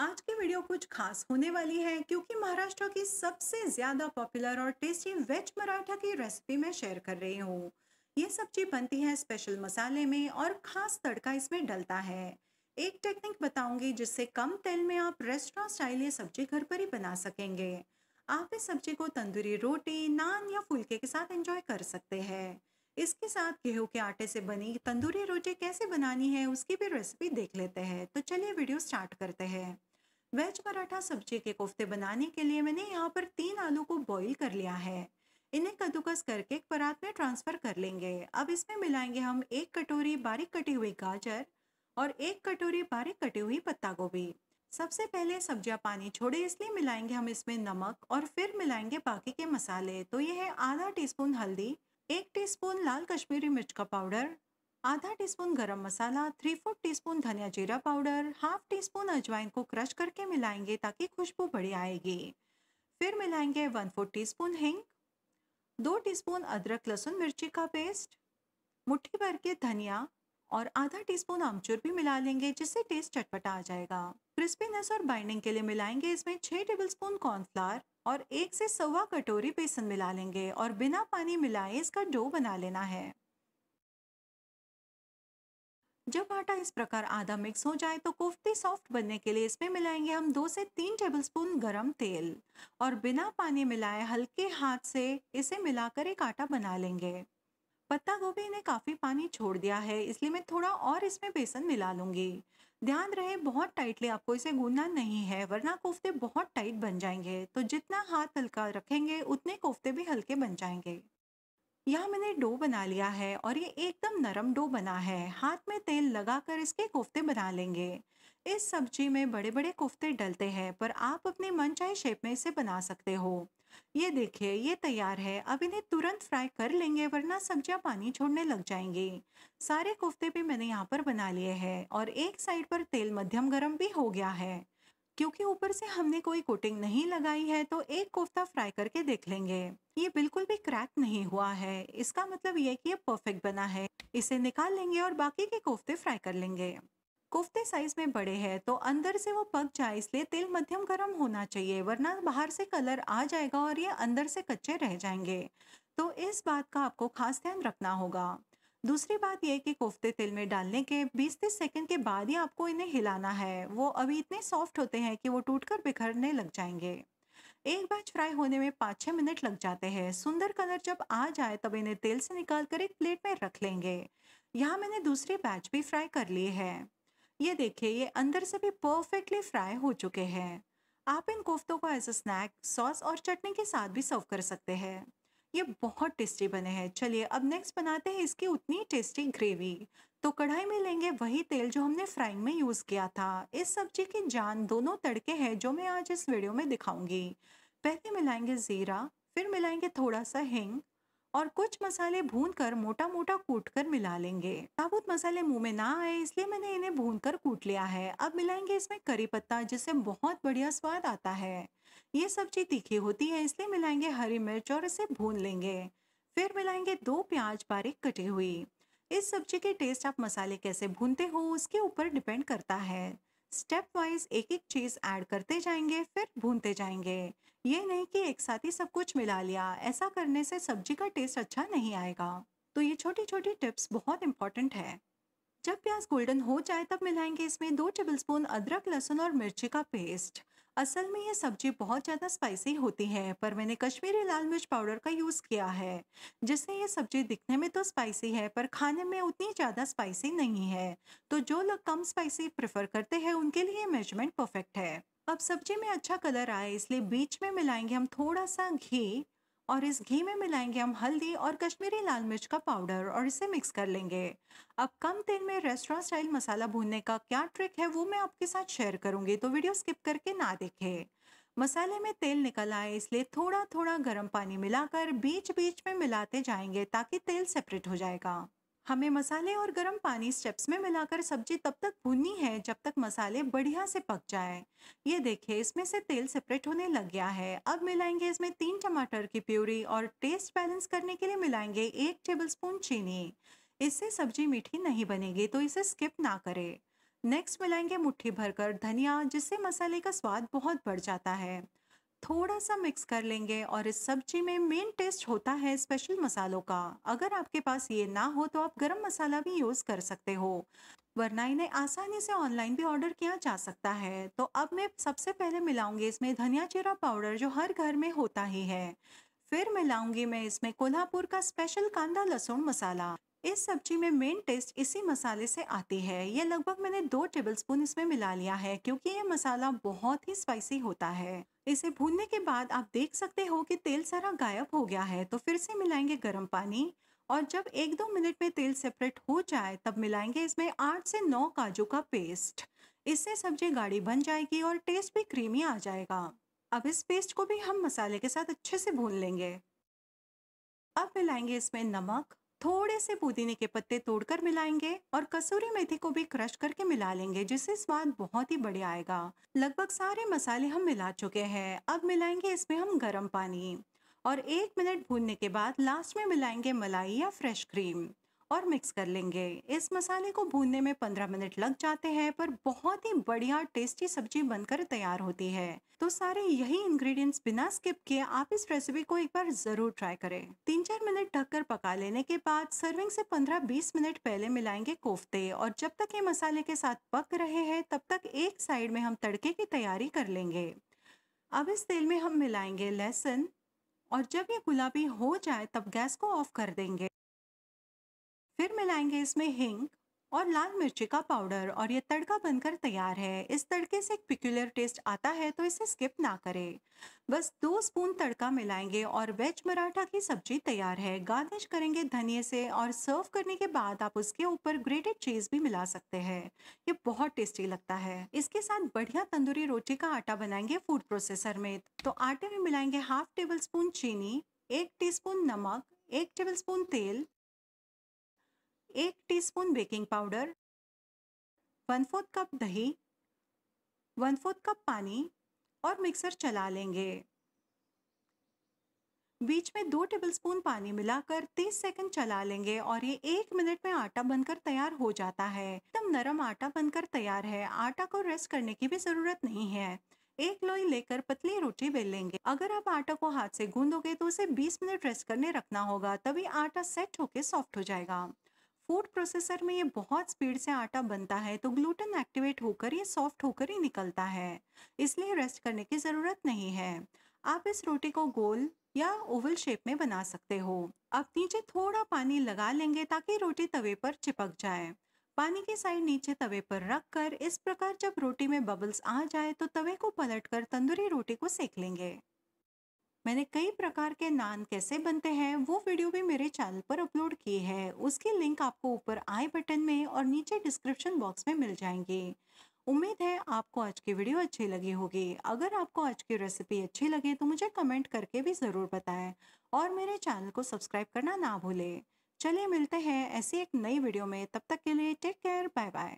आज की वीडियो कुछ खास होने वाली है क्योंकि महाराष्ट्र की सबसे ज़्यादा पॉपुलर और टेस्टी वेज मराठा की रेसिपी मैं शेयर कर रही हूँ ये सब्जी बनती है स्पेशल मसाले में और ख़ास तड़का इसमें डलता है एक टेक्निक बताऊंगी जिससे कम तेल में आप रेस्टोरेंट स्टाइल ये सब्जी घर पर ही बना सकेंगे आप इस सब्जी को तंदूरी रोटी नान या फुलके के साथ एंजॉय कर सकते हैं इसके साथ गेहूं के आटे से बनी तंदूरी रोटी कैसे बनानी है उसकी भी रेसिपी देख लेते हैं तो चलिए वीडियो स्टार्ट करते हैं वेज पराठा सब्जी के कोफ्ते बनाने के लिए मैंने यहाँ पर तीन आलू को बॉईल कर लिया है इन्हें कद्दूकस करके एक परात में ट्रांसफ़र कर लेंगे अब इसमें मिलाएंगे हम एक कटोरी बारीक कटी हुई गाजर और एक कटोरी बारीक कटी हुई पत्ता गोभी सबसे पहले सब्जियां पानी छोड़े इसलिए मिलाएंगे हम इसमें नमक और फिर मिलाएंगे बाकी के मसाले तो ये है आधा टीस्पून हल्दी एक टीस्पून लाल कश्मीरी मिर्च का पाउडर आधा टीस्पून गरम मसाला थ्री फोर टीस्पून धनिया जीरा पाउडर हाफ टी स्पून अजवाइन को क्रश करके मिलाएंगे ताकि खुशबू बढ़िया आएगी फिर मिलाएंगे वन फोर स्पून हिंग दो टी स्पून अदरक लहसुन मिर्ची का पेस्ट मुट्ठी भर के धनिया और आधा टी स्पून आमचूर भी मिला लेंगे जिससे टेस्ट चटपटा आ जाएगा क्रिस्पीनेस और बाइंडिंग के लिए मिलाएंगे इसमें छः टेबल स्पून कॉर्नफ्लावर और एक से सवा कटोरी बेसन मिला लेंगे और बिना पानी मिलाए इसका डो बना लेना है जब आटा इस प्रकार आधा मिक्स हो जाए तो कोफ्ते सॉफ्ट बनने के लिए इसमें मिलाएंगे हम दो से तीन टेबलस्पून गरम तेल और बिना पानी मिलाए हल्के हाथ से इसे मिलाकर एक आटा बना लेंगे पत्ता गोभी ने काफ़ी पानी छोड़ दिया है इसलिए मैं थोड़ा और इसमें बेसन मिला लूँगी ध्यान रहे बहुत टाइटली आपको इसे गूंदना नहीं है वरना कोफ्ते बहुत टाइट बन जाएंगे तो जितना हाथ हल्का रखेंगे उतने कोफ्ते भी हल्के बन जाएंगे यह मैंने डो बना लिया है और ये एकदम नरम डो बना है हाथ में तेल लगाकर इसके कोफ्ते बना लेंगे इस सब्जी में बड़े बड़े कोफ्ते डलते हैं पर आप अपने मनचाहे शेप में इसे बना सकते हो ये देखिए ये तैयार है अब इन्हें तुरंत फ्राई कर लेंगे वरना सब्जियां पानी छोड़ने लग जाएंगी सारे कोफ्ते भी मैंने यहाँ पर बना लिए हैं और एक साइड पर तेल मध्यम गर्म भी हो गया है क्योंकि ऊपर से हमने कोई कोटिंग नहीं लगाई है तो एक कोफ्ता फ्राई करके देख लेंगे ये बिल्कुल भी क्रैक नहीं हुआ है इसका मतलब ये कि ये परफेक्ट बना है इसे निकाल लेंगे और बाकी के कोफ्ते फ्राई कर लेंगे कोफ्ते साइज में बड़े हैं तो अंदर से वो पक जाए इसलिए तेल मध्यम गर्म होना चाहिए वरना बाहर से कलर आ जाएगा और ये अंदर से कच्चे रह जाएंगे तो इस बात का आपको खास ध्यान रखना होगा दूसरी बात यह कि कोफ्ते तेल में डालने के 20-30 सेकंड के बाद ही आपको इन्हें हिलाना है वो अभी इतने सॉफ्ट होते हैं कि वो टूटकर बिखरने लग जाएंगे एक बैच फ्राई होने में पाँच छः मिनट लग जाते हैं सुंदर कलर जब आ जाए तब इन्हें तेल से निकाल कर एक प्लेट में रख लेंगे यहाँ मैंने दूसरी बैच भी फ्राई कर ली है ये देखिए ये अंदर से भी परफेक्टली फ्राई हो चुके हैं आप इन कोफ्तों को एज अ स्नैक सॉस और चटनी के साथ भी सर्व कर सकते हैं ये बहुत टेस्टी बने हैं चलिए अब नेक्स्ट बनाते हैं इसकी उतनी टेस्टी ग्रेवी तो कढ़ाई में लेंगे वही तेल जो हमने फ्राइंग में यूज़ किया था इस सब्जी की जान दोनों तड़के हैं जो मैं आज इस वीडियो में दिखाऊंगी पहले मिलाएंगे ज़ीरा फिर मिलाएंगे थोड़ा सा हिंग और कुछ मसाले भून कर मोटा मोटा कूट कर मिला लेंगे साबुत मसाले मुंह में ना आए इसलिए मैंने इन्हें भून कर कूट लिया है अब मिलाएंगे इसमें करी पत्ता जिससे बहुत बढ़िया स्वाद आता है ये सब्जी तीखी होती है इसलिए मिलाएंगे हरी मिर्च और इसे भून लेंगे फिर मिलाएंगे दो प्याज बारीक कटे हुई इस सब्जी के टेस्ट आप मसाले कैसे भूनते हो उसके ऊपर डिपेंड करता है स्टेप वाइज एक एक चीज़ ऐड करते जाएंगे फिर भूनते जाएंगे ये नहीं कि एक साथ ही सब कुछ मिला लिया ऐसा करने से सब्जी का टेस्ट अच्छा नहीं आएगा तो ये छोटी छोटी टिप्स बहुत इंपॉर्टेंट है जब प्याज गोल्डन हो जाए तब मिलाएंगे इसमें दो स्पून अदरक लहसुन और मिर्ची का पेस्ट असल में ये सब्जी बहुत ज़्यादा स्पाइसी होती है पर मैंने कश्मीरी लाल मिर्च पाउडर का यूज़ किया है जिससे ये सब्जी दिखने में तो स्पाइसी है पर खाने में उतनी ज़्यादा स्पाइसी नहीं है तो जो लोग कम स्पाइसी प्रेफर करते हैं उनके लिए मेजरमेंट परफेक्ट है अब सब्जी में अच्छा कलर आए इसलिए बीच में मिलाएंगे हम थोड़ा सा घी और इस घी में मिलाएंगे हम हल्दी और कश्मीरी लाल मिर्च का पाउडर और इसे मिक्स कर लेंगे अब कम तेल में रेस्टोरेंट स्टाइल मसाला भूनने का क्या ट्रिक है वो मैं आपके साथ शेयर करूंगी तो वीडियो स्किप करके ना देखें मसाले में तेल निकल आए इसलिए थोड़ा थोड़ा गर्म पानी मिलाकर बीच बीच में मिलाते जाएंगे ताकि तेल सेपरेट हो जाएगा हमें मसाले और गर्म पानी स्टेप्स में मिलाकर सब्जी तब तक भूननी है जब तक मसाले बढ़िया से पक जाए ये देखिए इसमें से तेल सेपरेट होने लग गया है अब मिलाएंगे इसमें तीन टमाटर की प्यूरी और टेस्ट बैलेंस करने के लिए मिलाएंगे एक टेबलस्पून चीनी इससे सब्जी मीठी नहीं बनेगी तो इसे स्किप ना करें नेक्स्ट मिलाएंगे मुट्ठी भरकर धनिया जिससे मसाले का स्वाद बहुत बढ़ जाता है थोड़ा सा मिक्स कर लेंगे और इस सब्जी में मेन टेस्ट होता है स्पेशल मसालों का अगर आपके पास ये ना हो तो आप गरम मसाला भी यूज़ कर सकते हो वरना इन्हें आसानी से ऑनलाइन भी ऑर्डर किया जा सकता है तो अब मैं सबसे पहले मिलाऊंगी इसमें धनिया चीरा पाउडर जो हर घर में होता ही है फिर मिलाऊंगी मैं इसमें कोल्हापुर का स्पेशल कांदा लहसुन मसाला इस सब्जी में मेन टेस्ट इसी मसाले से आती है ये लगभग मैंने दो टेबलस्पून इसमें मिला लिया है क्योंकि ये मसाला बहुत ही स्पाइसी होता है इसे भूनने के बाद आप देख सकते हो कि तेल सारा गायब हो गया है तो फिर से मिलाएंगे गर्म पानी और जब एक दो मिनट में तेल सेपरेट हो जाए तब मिलाएंगे इसमें आठ से नौ काजू का पेस्ट इससे सब्जी गाढ़ी बन जाएगी और टेस्ट भी क्रीमी आ जाएगा अब इस पेस्ट को भी हम मसाले के साथ अच्छे से भून लेंगे अब मिलाएंगे इसमें नमक थोड़े से पुदीने के पत्ते तोड़कर मिलाएंगे और कसूरी मेथी को भी क्रश करके मिला लेंगे जिससे स्वाद बहुत ही बढ़िया आएगा लगभग सारे मसाले हम मिला चुके हैं अब मिलाएंगे इसमें हम गर्म पानी और एक मिनट भूनने के बाद लास्ट में मिलाएंगे मलाई या फ्रेश क्रीम और मिक्स कर लेंगे इस मसाले को भूनने में 15 मिनट लग जाते हैं पर बहुत ही बढ़िया टेस्टी सब्जी बनकर तैयार होती है तो सारे यही इंग्रेडिएंट्स बिना स्किप किए आप इस रेसिपी को एक बार जरूर ट्राई करें तीन चार मिनट ढककर पका लेने के बाद सर्विंग से 15-20 मिनट पहले मिलाएंगे कोफ्ते और जब तक ये मसाले के साथ पक रहे हैं तब तक एक साइड में हम तड़के की तैयारी कर लेंगे अब इस तेल में हम मिलाएंगे लहसुन और जब ये गुलाबी हो जाए तब गैस को ऑफ कर देंगे फिर मिलाएंगे इसमें हिंग और लाल मिर्ची का पाउडर और ये तड़का बनकर तैयार है इस तड़के से एक पिक्यूलर टेस्ट आता है तो इसे स्किप ना करें बस दो स्पून तड़का मिलाएंगे और वेज मराठा की सब्जी तैयार है गार्निश करेंगे धनिए से और सर्व करने के बाद आप उसके ऊपर ग्रेटेड चीज़ भी मिला सकते हैं ये बहुत टेस्टी लगता है इसके साथ बढ़िया तंदूरी रोटी का आटा बनाएंगे फूड प्रोसेसर में तो आटे में मिलाएंगे हाफ टेबल स्पून चीनी एक टीस्पून नमक एक टेबल स्पून तेल एक teaspoon baking powder one fourth cup दही वन फोर्थ कप पानी और मिक्सर चला लेंगे बीच में दो टेबलस्पून पानी मिलाकर 30 सेकंड चला लेंगे और ये एक मिनट में आटा बनकर तैयार हो जाता है एकदम नरम आटा बनकर तैयार है आटा को रेस्ट करने की भी ज़रूरत नहीं है एक लोई लेकर पतली रोटी बेल लेंगे अगर आप आटा को हाथ से गूंदोगे तो उसे 20 मिनट रेस्ट करने रखना होगा तभी आटा सेट होके सॉफ्ट हो जाएगा फूड प्रोसेसर में ये बहुत स्पीड से आटा बनता है तो ग्लूटन एक्टिवेट होकर ये सॉफ्ट होकर ही निकलता है इसलिए रेस्ट करने की ज़रूरत नहीं है आप इस रोटी को गोल या ओवल शेप में बना सकते हो अब नीचे थोड़ा पानी लगा लेंगे ताकि रोटी तवे पर चिपक जाए पानी की साइड नीचे तवे पर रख कर इस प्रकार जब रोटी में बबल्स आ जाए तो तवे को पलटकर तंदूरी रोटी को सेक लेंगे मैंने कई प्रकार के नान कैसे बनते हैं वो वीडियो भी मेरे चैनल पर अपलोड की है उसकी लिंक आपको ऊपर आई बटन में और नीचे डिस्क्रिप्शन बॉक्स में मिल जाएंगे उम्मीद है आपको आज की वीडियो अच्छी लगी होगी अगर आपको आज की रेसिपी अच्छी लगे तो मुझे कमेंट करके भी ज़रूर बताएं और मेरे चैनल को सब्सक्राइब करना ना भूलें चलिए मिलते हैं ऐसी एक नई वीडियो में तब तक के लिए टेक केयर बाय बाय